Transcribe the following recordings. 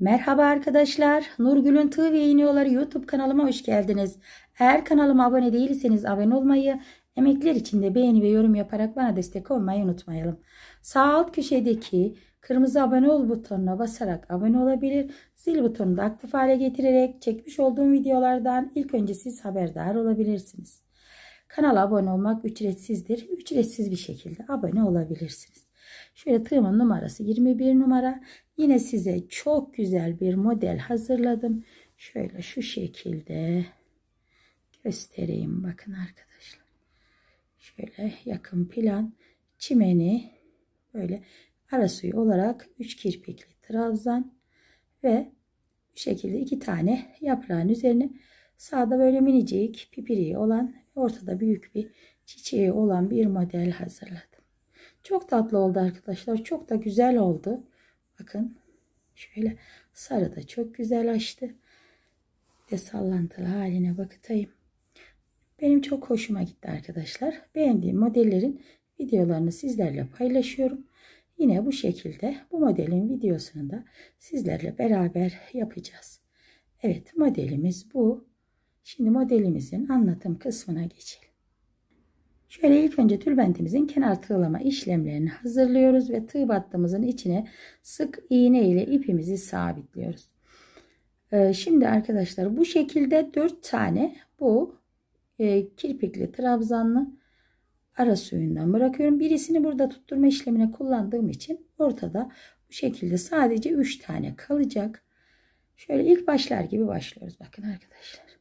Merhaba arkadaşlar. Nurgül'ün Tığ ve İğniyorları YouTube kanalıma hoş geldiniz. Eğer kanalıma abone değilseniz abone olmayı, emekler için de beğeni ve yorum yaparak bana destek olmayı unutmayalım. Sağ alt köşedeki kırmızı abone ol butonuna basarak abone olabilir, zil butonunu da aktif hale getirerek çekmiş olduğum videolardan ilk önce siz haberdar olabilirsiniz. Kanala abone olmak ücretsizdir. Ücretsiz bir şekilde abone olabilirsiniz. Şöyle tığımın numarası 21 numara. Yine size çok güzel bir model hazırladım. Şöyle şu şekilde göstereyim. Bakın arkadaşlar. Şöyle yakın plan çimeni böyle ara suyu olarak 3 kirpikli trabzan ve bu şekilde iki tane yaprağın üzerine sağda böyle minicik pipiri olan ortada büyük bir çiçeği olan bir model hazırladım. Çok tatlı oldu arkadaşlar. Çok da güzel oldu. Bakın şöyle sarı da çok güzel açtı. De sallantılı haline bakıtayım. Benim çok hoşuma gitti arkadaşlar. Beğendiğim modellerin videolarını sizlerle paylaşıyorum. Yine bu şekilde bu modelin videosunu da sizlerle beraber yapacağız. Evet modelimiz bu. Şimdi modelimizin anlatım kısmına geçelim. Şöyle ilk önce tülbentimizin kenar tığlama işlemlerini hazırlıyoruz ve tığ battığımızın içine sık iğne ile ipimizi sabitliyoruz. Ee, şimdi arkadaşlar bu şekilde 4 tane bu e, kirpikli trabzanlı ara suyundan bırakıyorum. Birisini burada tutturma işlemine kullandığım için ortada bu şekilde sadece 3 tane kalacak. Şöyle ilk başlar gibi başlıyoruz bakın arkadaşlar.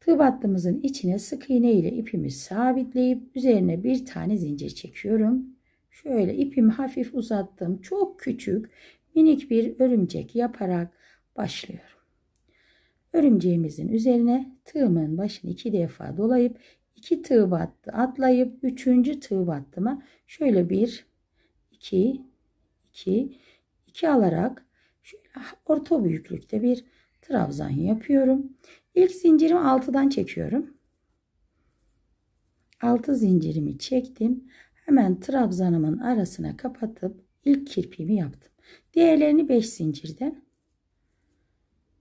Tığ battığımızın içine sık iğne ile ipimi sabitleyip üzerine bir tane zincir çekiyorum. Şöyle ipimi hafif uzattım. Çok küçük minik bir örümcek yaparak başlıyorum. Örümceğimizin üzerine tığımın başını iki defa dolayıp iki tığ battı atlayıp üçüncü tığ battıma şöyle bir iki iki iki alarak şöyle orta büyüklükte bir trabzan yapıyorum. İlk zincirimi altıdan çekiyorum. Altı zincirimi çektim. Hemen trabzanımın arasına kapatıp ilk kirpiğimi yaptım. Diğerlerini 5 zincirden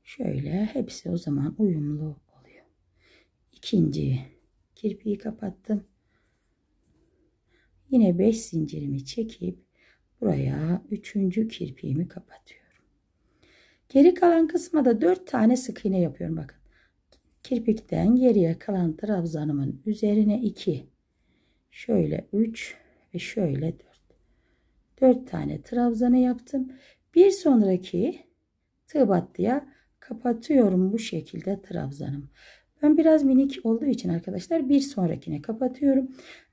şöyle hepsi o zaman uyumlu oluyor. İkinci kirpiği kapattım. Yine 5 zincirimi çekip buraya üçüncü kirpiğimi kapatıyorum. Geri kalan kısma da 4 tane sık iğne yapıyorum bakın. Kirpikten geriye kalan trabzanımın üzerine 2, şöyle 3 ve şöyle 4. 4 tane trabzanı yaptım. Bir sonraki tığ battıya kapatıyorum bu şekilde trabzanım. Ben biraz minik olduğu için arkadaşlar bir sonrakine kapatıyorum.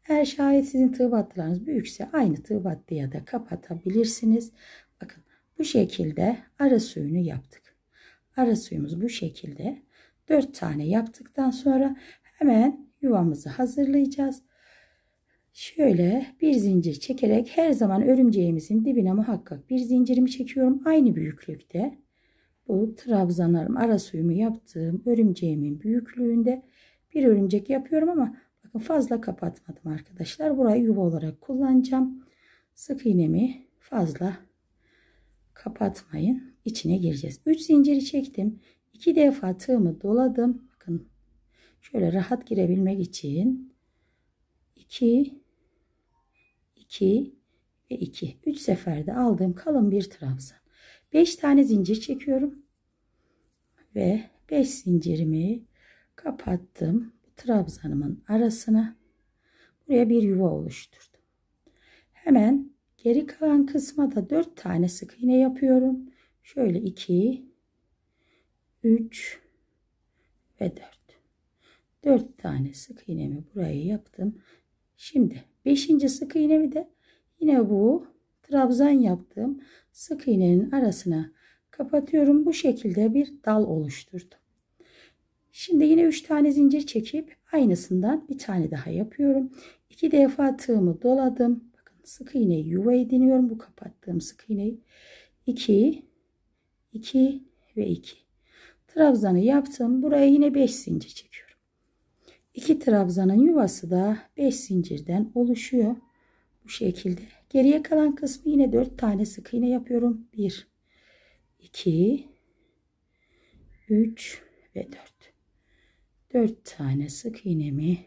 Eğer şayet sizin tığ battılarınız büyükse aynı tığ battıya da kapatabilirsiniz. Bakın bu şekilde ara suyunu yaptık. Ara suyumuz bu şekilde. 4 tane yaptıktan sonra hemen yuvamızı hazırlayacağız. Şöyle bir zincir çekerek her zaman örümceğimizin dibine muhakkak bir zincirimi çekiyorum. Aynı büyüklükte bu trabzanlarım ara suyumu yaptığım örümceğimin büyüklüğünde bir örümcek yapıyorum ama bakın fazla kapatmadım arkadaşlar. Burayı yuva olarak kullanacağım. Sık iğnemi fazla kapatmayın. İçine gireceğiz. 3 zinciri çektim. İki defa tığımı doladım. Bakın şöyle rahat girebilmek için 2 2 ve 2 3 seferde aldığım kalın bir trabzan. 5 tane zincir çekiyorum. Ve 5 zincirimi kapattım. Trabzanımın arasına buraya bir yuva oluşturdum. Hemen geri kalan kısma da 4 tane sık iğne yapıyorum. Şöyle 2 3 ve 4. 4 tane sık iğnemi buraya yaptım. Şimdi 5. sık iğnemi de yine bu trabzan yaptığım sık iğnenin arasına kapatıyorum. Bu şekilde bir dal oluşturdum. Şimdi yine 3 tane zincir çekip aynısından bir tane daha yapıyorum. 2 defa tığımı doladım. Bakın sık iğneyi yuva ediniyorum. Bu kapattığım sık iğneyi 2 2 ve 2 Trabzanı yaptım. Buraya yine 5 zincir çekiyorum. 2 trabzanın yuvası da 5 zincirden oluşuyor. Bu şekilde. Geriye kalan kısmı yine 4 tane sık iğne yapıyorum. 1 2 3 ve 4. 4 tane sık iğnemi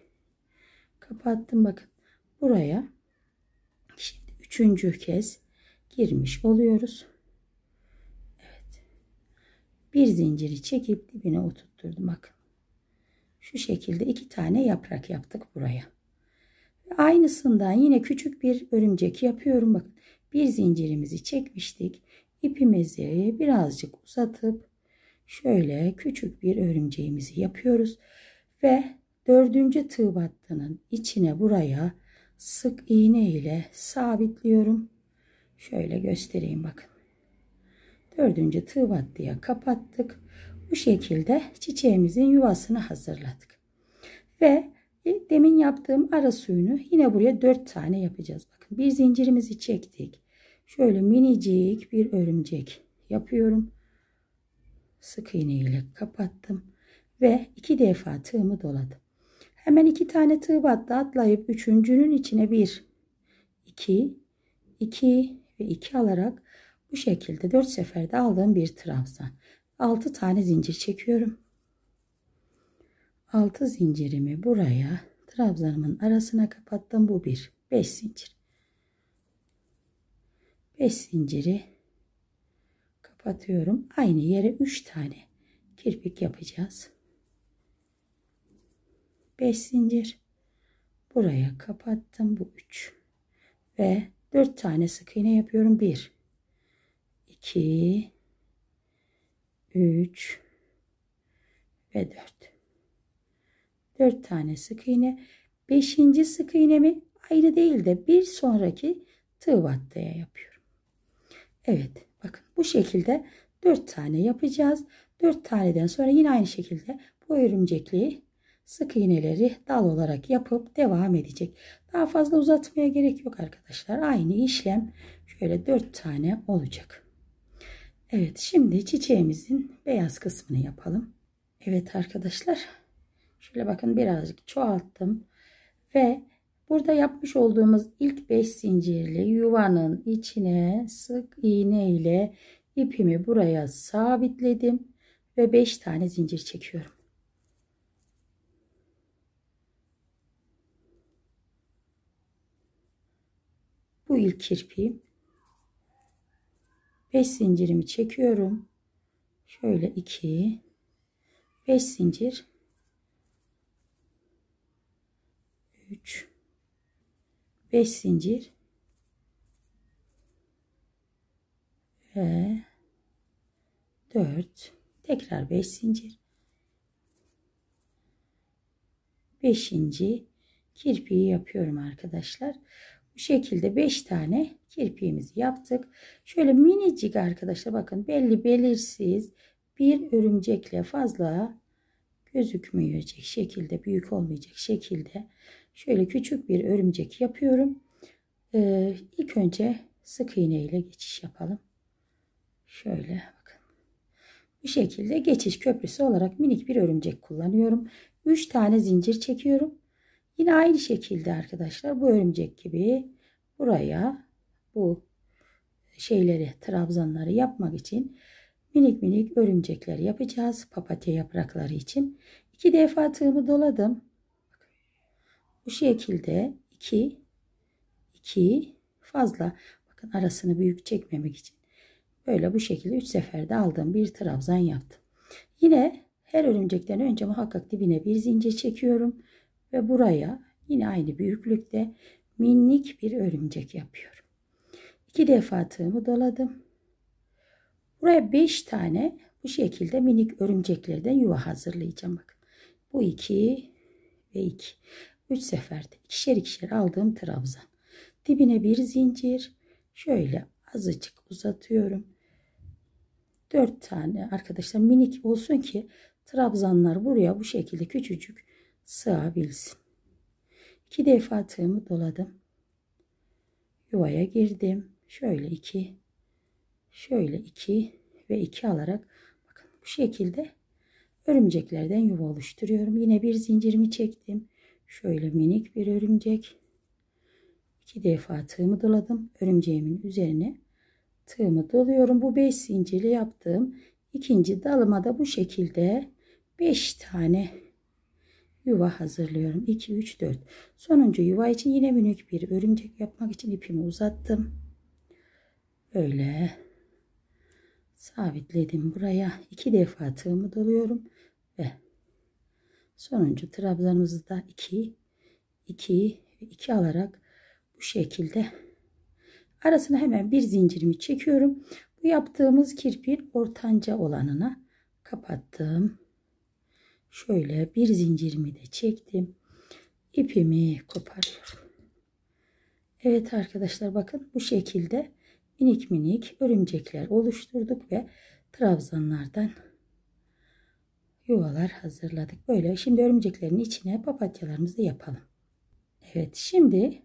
kapattım. Bakın buraya şimdi üçüncü kez girmiş oluyoruz bir zinciri çekip dibine oturtturdum. Bakın. Şu şekilde iki tane yaprak yaptık buraya. Aynısından yine küçük bir örümcek yapıyorum. Bakın bir zincirimizi çekmiştik. İpimizi birazcık uzatıp şöyle küçük bir örümceğimizi yapıyoruz. Ve dördüncü tığ battının içine buraya sık iğne ile sabitliyorum. Şöyle göstereyim bakın. Dördüncü tığ diye kapattık. Bu şekilde çiçeğimizin yuvasını hazırladık. Ve e, demin yaptığım ara suyunu yine buraya dört tane yapacağız. Bakın bir zincirimizi çektik. Şöyle minicik bir örümcek yapıyorum. Sık iğne ile kapattım. Ve iki defa tığımı doladım. Hemen iki tane tığ battı atlayıp üçüncünün içine bir, iki, iki ve iki alarak bu şekilde 4 seferde aldığım bir trabzan. 6 tane zincir çekiyorum. 6 zincirimi buraya trabzanımın arasına kapattım. Bu bir 5 zincir. 5 zinciri kapatıyorum. Aynı yere 3 tane kirpik yapacağız. 5 zincir. Buraya kapattım. Bu 3. Ve 4 tane sık iğne yapıyorum. 1 2 3 ve 4. 4 tane sık iğne. 5. sık iğnemi ayrı değil de bir sonraki tığ battaya yapıyorum. Evet bakın bu şekilde 4 tane yapacağız. 4 taneden sonra yine aynı şekilde bu örümcekliği sık iğneleri dal olarak yapıp devam edecek. Daha fazla uzatmaya gerek yok arkadaşlar. Aynı işlem şöyle 4 tane olacak. Evet şimdi çiçeğimizin beyaz kısmını yapalım. Evet arkadaşlar şöyle bakın birazcık çoğalttım ve burada yapmış olduğumuz ilk 5 zincirli yuvanın içine sık iğne ile ipimi buraya sabitledim ve 5 tane zincir çekiyorum. Bu ilk kirpiğim. 5 zincirimi çekiyorum. Şöyle 2 5 zincir 3 5 zincir ve 4 tekrar 5 zincir 5. kirpiği yapıyorum arkadaşlar. Bu şekilde 5 tane kirpiğimizi yaptık. Şöyle minicik arkadaşlar bakın belli belirsiz bir örümcekle fazla gözükmeyecek şekilde büyük olmayacak şekilde şöyle küçük bir örümcek yapıyorum. Ee, ilk önce sık iğne ile geçiş yapalım. Şöyle bakın. Bu şekilde geçiş köprüsü olarak minik bir örümcek kullanıyorum. 3 tane zincir çekiyorum. Yine aynı şekilde arkadaşlar bu örümcek gibi buraya bu şeyleri trabzanları yapmak için minik minik örümcekler yapacağız. Papatya yaprakları için. İki defa tığımı doladım. Bu şekilde iki iki fazla bakın arasını büyük çekmemek için böyle bu şekilde üç seferde aldığım bir trabzan yaptım. Yine her örümcekten önce muhakkak dibine bir zincir çekiyorum ve buraya yine aynı büyüklükte minik bir örümcek yapıyorum. İki defa tığımı doladım. Buraya 5 tane bu şekilde minik örümceklerden yuva hazırlayacağım. Bakın. Bu 2 ve 2. 3 seferde ikişer ikişer aldığım trabzan. Dibine bir zincir. Şöyle azıcık uzatıyorum. 4 tane arkadaşlar minik olsun ki trabzanlar buraya bu şekilde küçücük sığabilsin. İki defa tığımı doladım. Yuvaya girdim. Şöyle iki, şöyle iki ve iki alarak bakın bu şekilde örümceklerden yuva oluşturuyorum. Yine bir zincirimi çektim. Şöyle minik bir örümcek. İki defa tığımı doladım. Örümceğimin üzerine tığımı doluyorum. Bu beş zincirli yaptığım ikinci dalıma da bu şekilde beş tane yuva hazırlıyorum. 2, 3, 4. Sonuncu yuva için yine minik bir örümcek yapmak için ipimi uzattım. Böyle sabitledim buraya. 2 defa tığımı doluyorum ve sonuncu trabzanımızı da 2, 2 ve 2 alarak bu şekilde arasına hemen bir zincirimi çekiyorum. Bu yaptığımız kirpiğin ortanca olanına kapattım şöyle bir zincirimi de çektim. İpimi koparıyorum. Evet arkadaşlar bakın bu şekilde minik minik örümcekler oluşturduk ve trabzanlardan yuvalar hazırladık. Böyle şimdi örümceklerin içine papatyalarımızı yapalım. Evet şimdi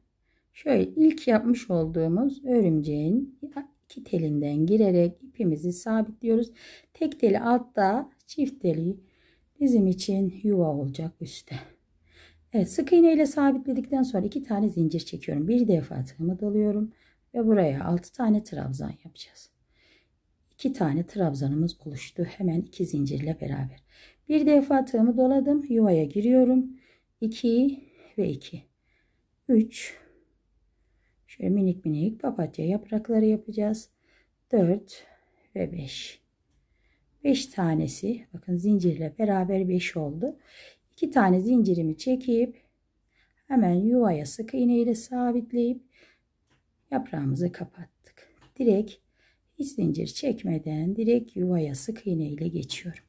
şöyle ilk yapmış olduğumuz örümceğin iki telinden girerek ipimizi sabitliyoruz. Tek deli altta çift deli bizim için yuva olacak üstte. Evet sık iğne ile sabitledikten sonra iki tane zincir çekiyorum. Bir defa tığımı dalıyorum ve buraya altı tane trabzan yapacağız. İki tane trabzanımız oluştu. Hemen iki zincirle beraber. Bir defa tığımı doladım. Yuvaya giriyorum. 2 ve 2. 3. Şöyle minik minik papatya yaprakları yapacağız. 4 ve 5. 5 tanesi bakın zincirle beraber 5 oldu. 2 tane zincirimi çekip hemen yuvaya sık iğne ile sabitleyip yaprağımızı kapattık. Direkt hiç zincir çekmeden direkt yuvaya sık iğne ile geçiyorum.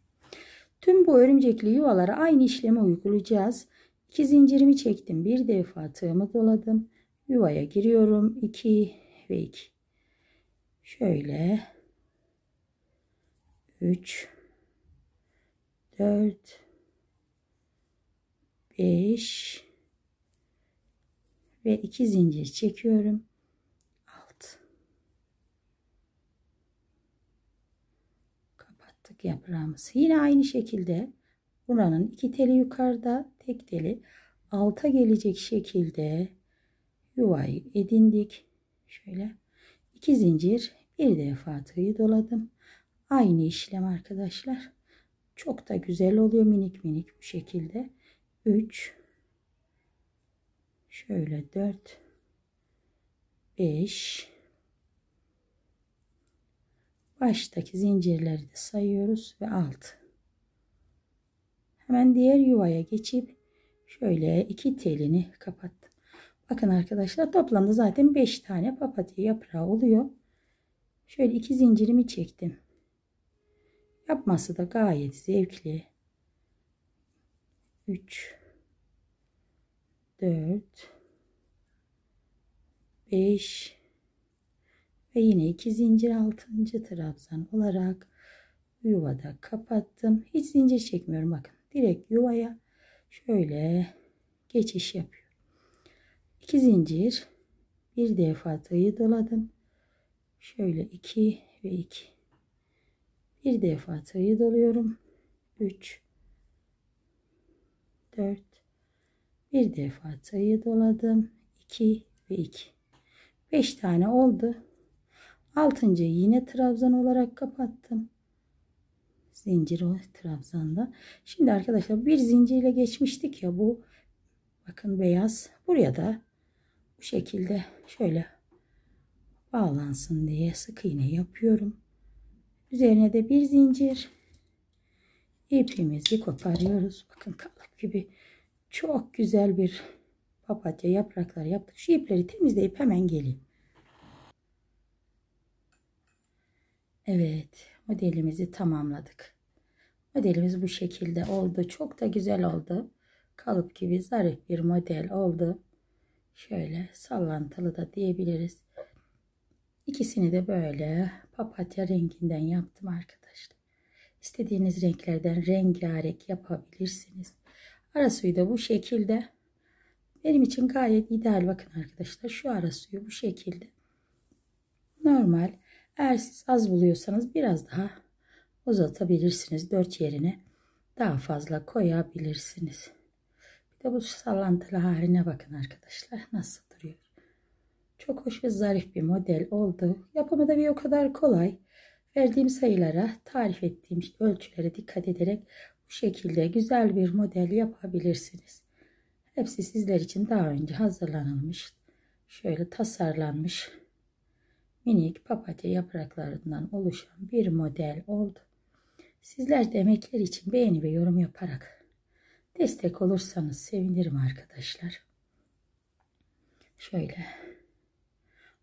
Tüm bu örümcekli yuvalara aynı işlemi uygulayacağız. 2 zincirimi çektim. Bir defa tığımı doladım. Yuvaya giriyorum. 2 ve 2. Şöyle 3 4 5 ve 2 zincir çekiyorum. Alt. Kapattık yaprağımızı. Yine aynı şekilde buranın iki teli yukarıda, tek teli alta gelecek şekilde yuvayı edindik. Şöyle 2 zincir bir defa tığı doladım. Aynı işlem arkadaşlar. Çok da güzel oluyor minik minik bu şekilde. 3 şöyle 4 5 baştaki zincirleri de sayıyoruz ve 6 hemen diğer yuvaya geçip şöyle iki telini kapattım bakın arkadaşlar toplamda zaten 5 tane papatya yaprağı oluyor şöyle iki zincirimi çektim Yapması da gayet zevkli. 3 4 5 ve yine 2 zincir 6. trabzan olarak yuvada kapattım. Hiç zincir çekmiyorum bakın. Direkt yuvaya şöyle geçiş yapıyorum. 2 zincir bir defa tığı doladım. Şöyle 2 ve 2 bir defa tığ'ı doluyorum 3 4 bir defa tığ'ı doladım 2 ve 2 5 tane oldu Altıncı yine trabzan olarak kapattım zincir o trabzanda şimdi arkadaşlar bir zincirle geçmiştik ya bu bakın beyaz buraya da bu şekilde şöyle bağlansın diye sık iğne yapıyorum Üzerine de bir zincir. İpimizi koparıyoruz. Bakın kalıp gibi çok güzel bir papatya yaprakları yaptık. Şu ipleri temizleyip hemen geleyim. Evet modelimizi tamamladık. Modelimiz bu şekilde oldu. Çok da güzel oldu. Kalıp gibi zarif bir model oldu. Şöyle sallantılı da diyebiliriz. İkisini de böyle papatya renginden yaptım arkadaşlar. İstediğiniz renklerden rengarenk yapabilirsiniz. Ara suyu da bu şekilde. Benim için gayet ideal bakın arkadaşlar. Şu ara suyu bu şekilde. Normal. Eğer siz az buluyorsanız biraz daha uzatabilirsiniz. Dört yerine daha fazla koyabilirsiniz. Bir de bu sallantılı haline bakın arkadaşlar. Nasıl? Çok hoş ve zarif bir model oldu. Yapımı da bir o kadar kolay. Verdiğim sayılara, tarif ettiğim ölçülere dikkat ederek bu şekilde güzel bir model yapabilirsiniz. Hepsi sizler için daha önce hazırlanılmış, şöyle tasarlanmış minik papatya yapraklarından oluşan bir model oldu. Sizler de emekler için beğeni ve yorum yaparak destek olursanız sevinirim arkadaşlar. Şöyle